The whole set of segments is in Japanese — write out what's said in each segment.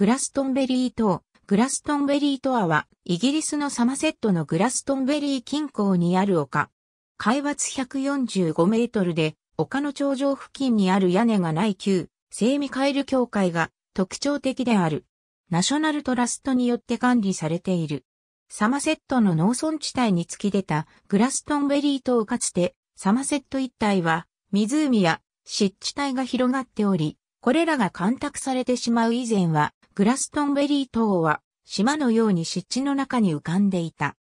グラストンベリー島。グラストンベリー島は、イギリスのサマセットのグラストンベリー近郊にある丘。海抜145メートルで、丘の頂上付近にある屋根がない旧、聖ミカエル教会が特徴的である。ナショナルトラストによって管理されている。サマセットの農村地帯に突き出たグラストンベリー島かつて、サマセット一帯は、湖や湿地帯が広がっており、これらが干拓されてしまう以前は、グラストンベリー島は島のように湿地の中に浮かんでいた。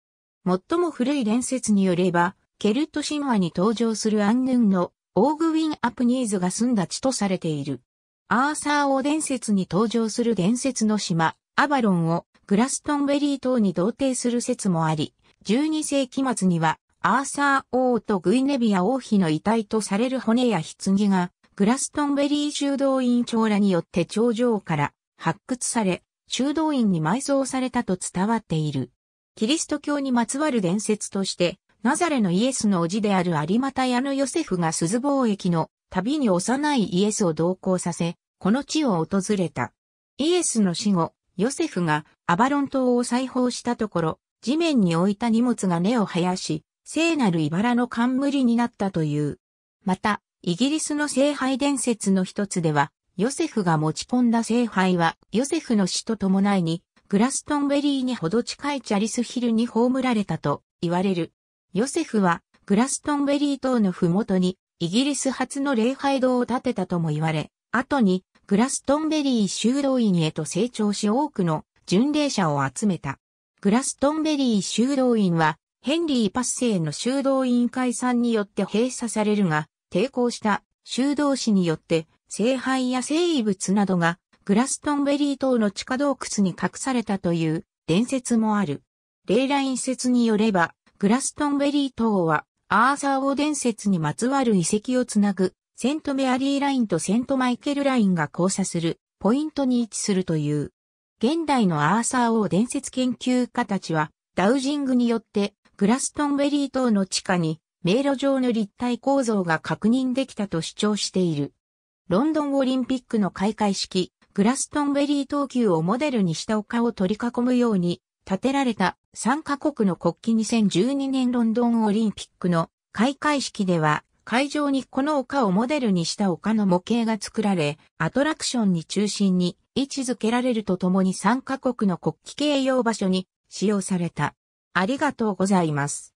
最も古い伝説によれば、ケルト神話に登場するアンヌンのオーグウィン・アプニーズが住んだ地とされている。アーサー王伝説に登場する伝説の島、アバロンをグラストンベリー島に同定する説もあり、12世紀末にはアーサー王とグイネビア王妃の遺体とされる骨や棺がグラストンベリー修道院長らによって頂上から発掘され、修道院に埋葬されたと伝わっている。キリスト教にまつわる伝説として、ナザレのイエスの叔父である有股屋のヨセフが鈴貿易の旅に幼いイエスを同行させ、この地を訪れた。イエスの死後、ヨセフがアバロン島を再訪したところ、地面に置いた荷物が根を生やし、聖なる茨の冠になったという。また、イギリスの聖杯伝説の一つでは、ヨセフが持ち込んだ聖杯は、ヨセフの死と伴いに、グラストンベリーにほど近いチャリスヒルに葬られたと言われる。ヨセフは、グラストンベリー島のとに、イギリス初の礼拝堂を建てたとも言われ、後に、グラストンベリー修道院へと成長し多くの巡礼者を集めた。グラストンベリー修道院は、ヘンリー・パッセイの修道院解散によって閉鎖されるが、抵抗した修道士によって聖杯や生物などがグラストンベリー島の地下洞窟に隠されたという伝説もある。レイライン説によれば、グラストンベリー島はアーサー王伝説にまつわる遺跡をつなぐセントメアリーラインとセントマイケルラインが交差するポイントに位置するという。現代のアーサー王伝説研究家たちはダウジングによってグラストンベリー島の地下に迷路上の立体構造が確認できたと主張している。ロンドンオリンピックの開会式、グラストンベリー東級をモデルにした丘を取り囲むように建てられた3カ国の国旗2012年ロンドンオリンピックの開会式では会場にこの丘をモデルにした丘の模型が作られ、アトラクションに中心に位置づけられるとともに3カ国の国旗形容場所に使用された。ありがとうございます。